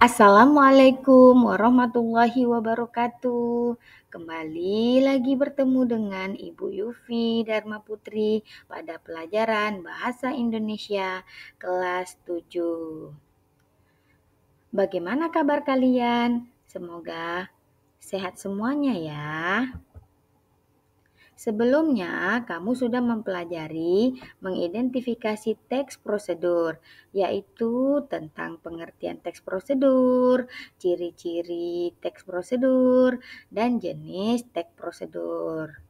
Assalamualaikum warahmatullahi wabarakatuh. Kembali lagi bertemu dengan Ibu Yufi Dharma Putri pada pelajaran Bahasa Indonesia kelas 7. Bagaimana kabar kalian? Semoga sehat semuanya ya. Sebelumnya, kamu sudah mempelajari mengidentifikasi teks prosedur, yaitu tentang pengertian teks prosedur, ciri-ciri teks prosedur, dan jenis teks prosedur.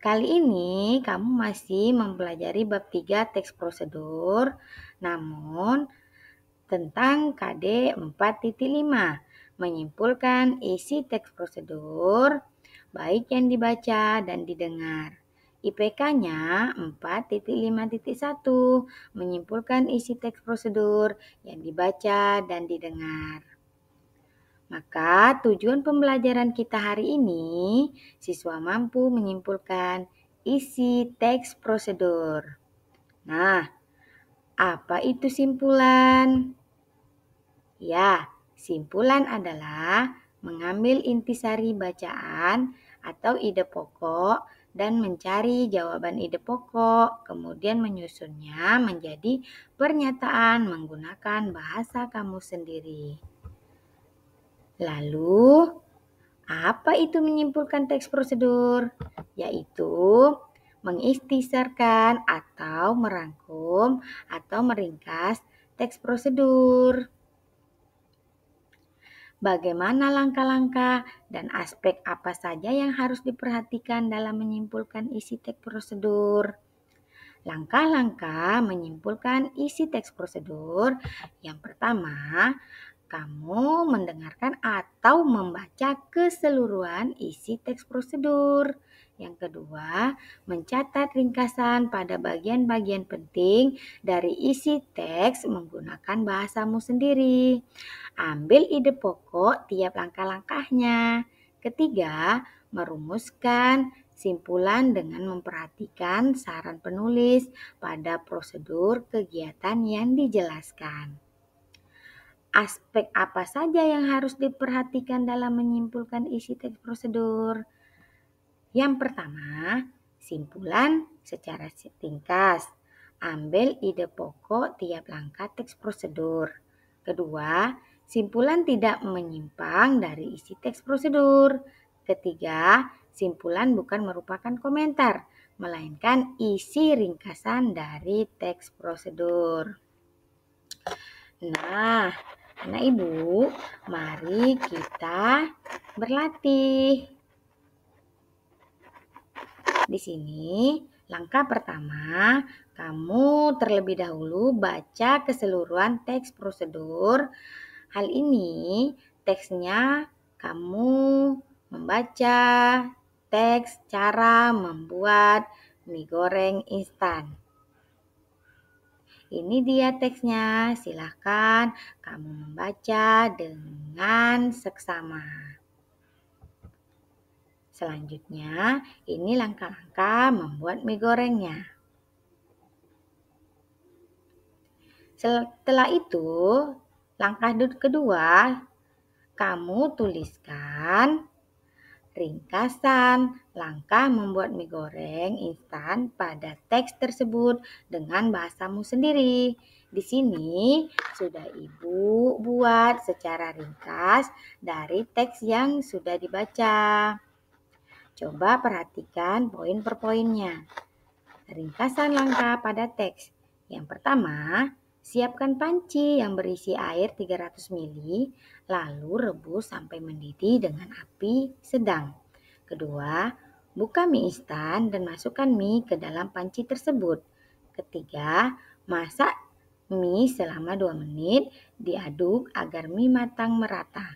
Kali ini kamu masih mempelajari bab 3 teks prosedur, namun tentang KD 4.5, menyimpulkan isi teks prosedur, baik yang dibaca dan didengar. IPK-nya 4.5.1 menyimpulkan isi teks prosedur yang dibaca dan didengar. Maka tujuan pembelajaran kita hari ini, siswa mampu menyimpulkan isi teks prosedur. Nah, apa itu simpulan? Ya, simpulan adalah mengambil intisari bacaan atau ide pokok dan mencari jawaban ide pokok, kemudian menyusunnya menjadi pernyataan menggunakan bahasa kamu sendiri. Lalu, apa itu menyimpulkan teks prosedur? Yaitu mengistisarkan atau merangkum atau meringkas teks prosedur bagaimana langkah-langkah dan aspek apa saja yang harus diperhatikan dalam menyimpulkan isi teks prosedur. Langkah-langkah menyimpulkan isi teks prosedur yang pertama, kamu mendengarkan atau membaca keseluruhan isi teks prosedur. Yang kedua, mencatat ringkasan pada bagian-bagian penting dari isi teks menggunakan bahasamu sendiri. Ambil ide pokok tiap langkah-langkahnya. Ketiga, merumuskan simpulan dengan memperhatikan saran penulis pada prosedur kegiatan yang dijelaskan. Aspek apa saja yang harus diperhatikan dalam menyimpulkan isi teks prosedur? Yang pertama, simpulan secara singkat Ambil ide pokok tiap langkah teks prosedur. Kedua, simpulan tidak menyimpang dari isi teks prosedur. Ketiga, simpulan bukan merupakan komentar, melainkan isi ringkasan dari teks prosedur. Nah, anak ibu, mari kita berlatih. Di sini, langkah pertama, kamu terlebih dahulu baca keseluruhan teks prosedur. Hal ini teksnya kamu membaca teks cara membuat mie goreng instan. Ini dia teksnya, silahkan kamu membaca dengan seksama. Selanjutnya, ini langkah-langkah membuat mie gorengnya. Setelah itu, langkah kedua, kamu tuliskan ringkasan langkah membuat mie goreng instan pada teks tersebut dengan bahasamu sendiri. Di sini sudah Ibu buat secara ringkas dari teks yang sudah dibaca. Coba perhatikan poin per poinnya. Ringkasan langkah pada teks. Yang pertama, siapkan panci yang berisi air 300 ml, lalu rebus sampai mendidih dengan api sedang. Kedua, buka mie instan dan masukkan mie ke dalam panci tersebut. Ketiga, masak mie selama 2 menit, diaduk agar mie matang merata.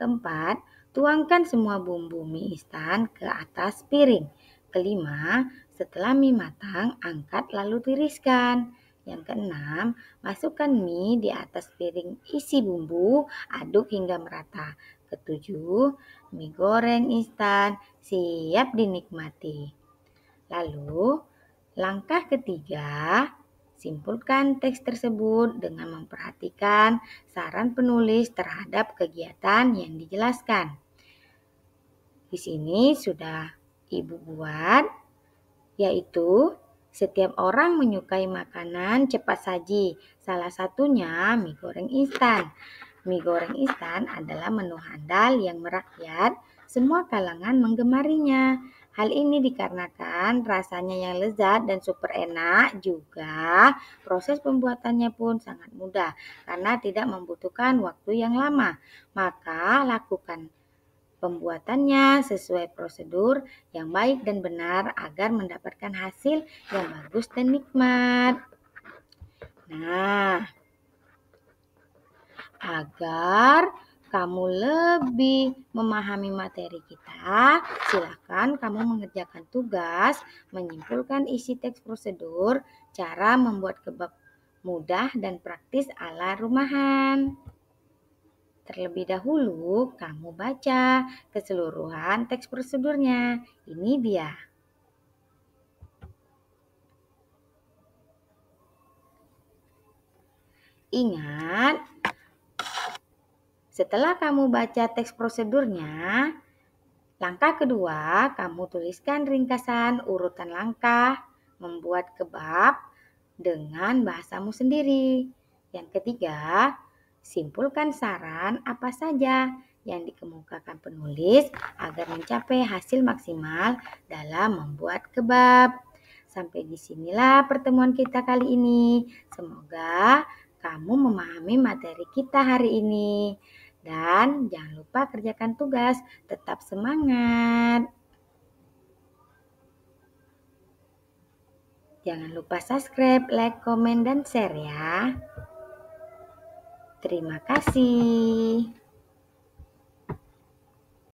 Keempat, Tuangkan semua bumbu mie instan ke atas piring. Kelima, setelah mie matang, angkat lalu tiriskan. Yang keenam, masukkan mie di atas piring isi bumbu, aduk hingga merata. Ketujuh, mie goreng instan siap dinikmati. Lalu, langkah ketiga, simpulkan teks tersebut dengan memperhatikan saran penulis terhadap kegiatan yang dijelaskan. Di sini sudah Ibu buat, yaitu setiap orang menyukai makanan cepat saji. Salah satunya mie goreng instan. Mie goreng instan adalah menu handal yang merakyat, semua kalangan menggemarinya. Hal ini dikarenakan rasanya yang lezat dan super enak juga proses pembuatannya pun sangat mudah karena tidak membutuhkan waktu yang lama. Maka lakukan Pembuatannya sesuai prosedur yang baik dan benar agar mendapatkan hasil yang bagus dan nikmat. Nah, agar kamu lebih memahami materi kita, silakan kamu mengerjakan tugas, menyimpulkan isi teks prosedur, cara membuat kebab mudah dan praktis ala rumahan. Terlebih dahulu, kamu baca keseluruhan teks prosedurnya. Ini dia. Ingat, setelah kamu baca teks prosedurnya, langkah kedua kamu tuliskan ringkasan urutan langkah membuat kebab dengan bahasamu sendiri. Yang ketiga, Simpulkan saran apa saja yang dikemukakan penulis agar mencapai hasil maksimal dalam membuat kebab. Sampai disinilah pertemuan kita kali ini. Semoga kamu memahami materi kita hari ini. Dan jangan lupa kerjakan tugas, tetap semangat. Jangan lupa subscribe, like, komen, dan share ya. Terima kasih.